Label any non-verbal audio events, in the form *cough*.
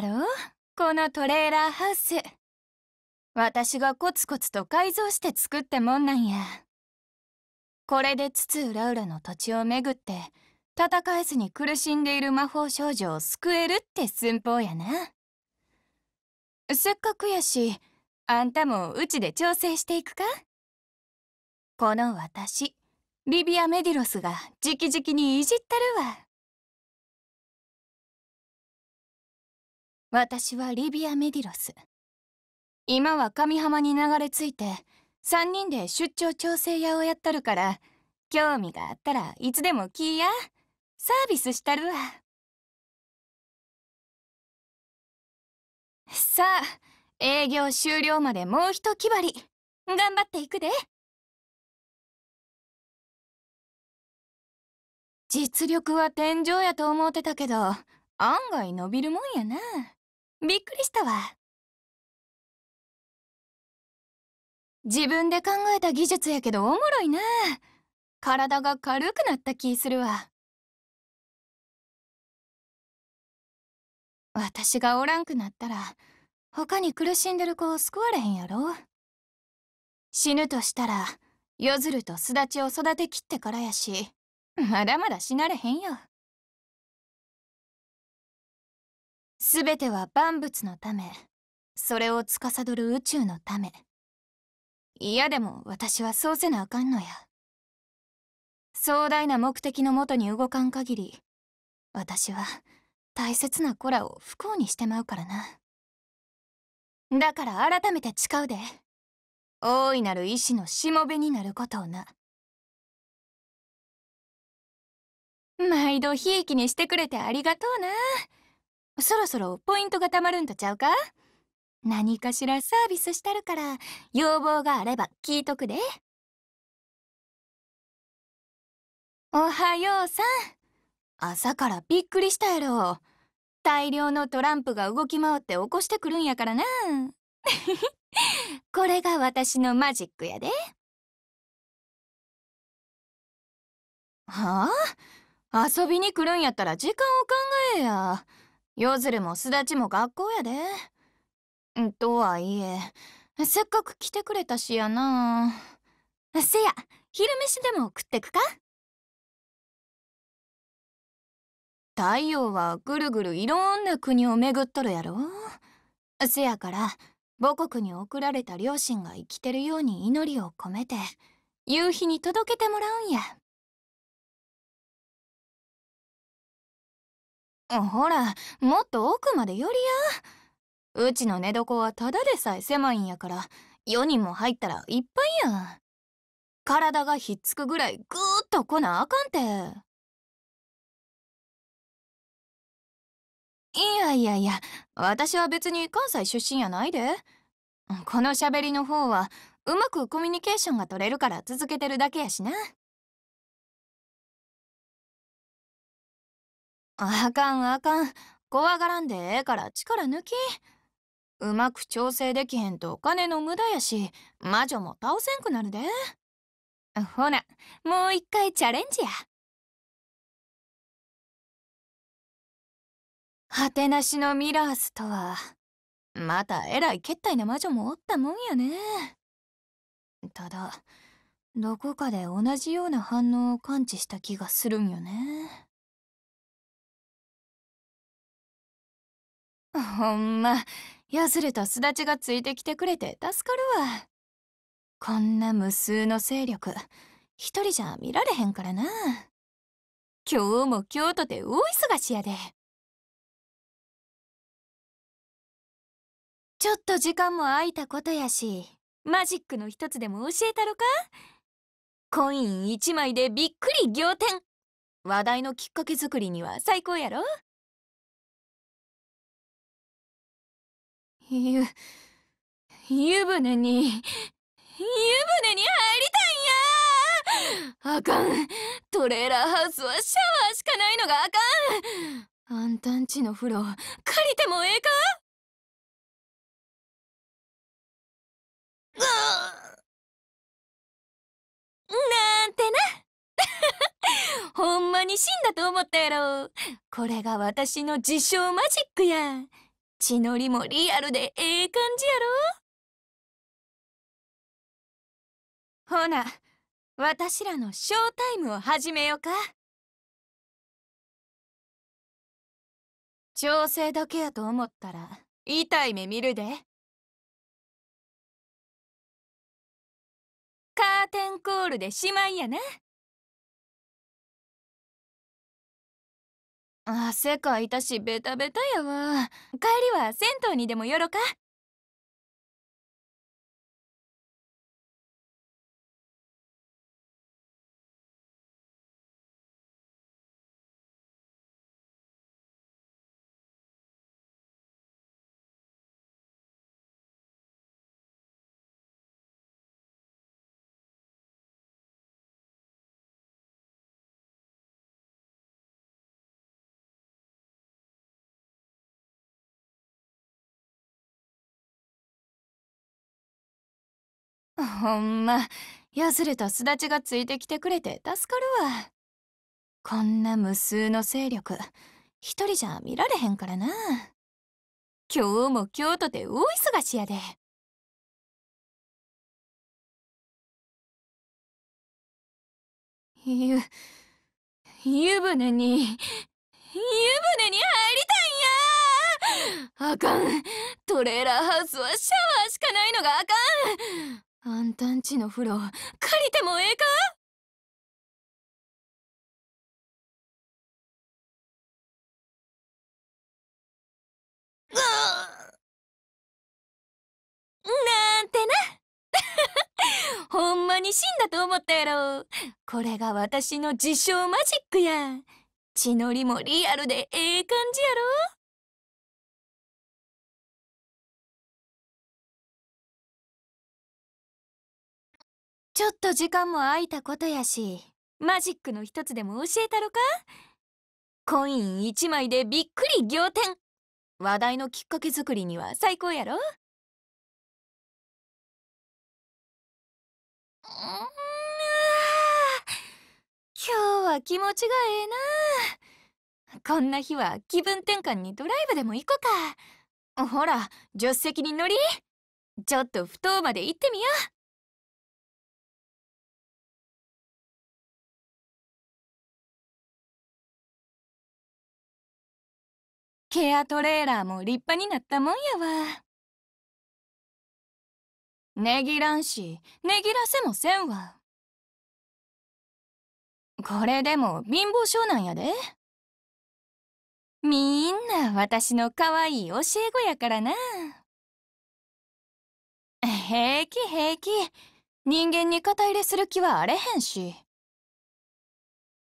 だろうこのトレーラーハウス私がコツコツと改造して作ってもんなんやこれで津々浦々の土地を巡って戦えずに苦しんでいる魔法少女を救えるって寸法やなせっかくやしあんたもうちで調整していくかこの私リビア・メディロスが直々にいじったるわ。私はリビア・メディロス今は上浜に流れ着いて3人で出張調整屋をやったるから興味があったらいつでも来いやサービスしたるわさあ営業終了までもうひときばり頑張っていくで実力は天井やと思うてたけど案外伸びるもんやな。びっくりしたわ。自分で考えた技術やけどおもろいな。体が軽くなった気するわ。私がおらんくなったら、他に苦しんでる子を救われへんやろ。死ぬとしたら、夜鶴と巣立ちを育てきってからやし、まだまだ死なれへんよ。すべては万物のためそれを司る宇宙のため嫌でも私はそうせなあかんのや壮大な目的のもとに動かん限り私は大切な子らを不幸にしてまうからなだから改めて誓うで大いなる意志のしもべになることをな毎度ひいきにしてくれてありがとうな。そろそろポイントがたまるんとちゃうか何かしらサービスしたるから要望があれば聞いとくでおはようさん朝からびっくりしたやろ大量のトランプが動き回って起こしてくるんやからな *laughs* これが私のマジックやではあ遊びに来るんやったら時間を考えや。夜鶴も巣立ちも学校やで。とはいえせっかく来てくれたしやなせや昼飯でも食ってくか太陽はぐるぐるいろんな国を巡っとるやろせやから母国に送られた両親が生きてるように祈りを込めて夕日に届けてもらうんや。ほらもっと奥まで寄りやうちの寝床はただでさえ狭いんやから4人も入ったらいっぱいや体がひっつくぐらいぐーっと来なあかんていやいやいや私は別に関西出身やないでこのしゃべりの方はうまくコミュニケーションが取れるから続けてるだけやしな。あかんあかん怖がらんでええから力抜きうまく調整できへんとお金の無駄やし魔女も倒せんくなるでほなもう一回チャレンジや果てなしのミラースとはまたえらいけったいな魔女もおったもんやねただどこかで同じような反応を感知した気がするんよね。*laughs* ほんまやズルとすだちがついてきてくれて助かるわこんな無数の勢力一人じゃ見られへんからな今日も今日とて大忙しやでちょっと時間も空いたことやしマジックの一つでも教えたろかコイン1枚でびっくり仰天話題のきっかけ作りには最高やろ湯船に、湯船に入りたいんやあかん。トレーラーハウスはシャワーしかないのがあかん。あんたんちの風呂、借りてもええかなんてな。*laughs* ほんまに死んだと思ったやろ。これが私の自称マジックや。血のりもリアルでええ感じやろほな私らのショータイムを始めようか調整だけやと思ったら痛い目見るでカーテンコールでしまいやな。汗かいたしベタベタやわ帰りは銭湯にでも寄ろかほんまヤズレとすだちがついてきてくれて助かるわこんな無数の勢力一人じゃ見られへんからな今日も京都で大忙しやで。ゆ、湯船に、湯船に入りたいんやあかんトレーラーハウスはシャワーしかないのがあかんあんたんちの風呂借りてもええかなんてな *laughs* ほんまに死んだと思ったやろこれが私の自称マジックや血のりもリアルでええ感じやろちょっと時間も空いたことやしマジックの一つでも教えたろかコイン1枚でびっくり仰天話題のきっかけ作りには最高やろ今日は気持ちがええなこんな日は気分転換にドライブでも行こかほら助手席に乗りちょっと埠頭まで行ってみようケアトレーラーも立派になったもんやわ。ねぎらんし、ねぎらせもせんわ。これでも貧乏性なんやで。みんな私の可愛い教え子やからな。平気平気。人間に肩入れする気はあれへんし。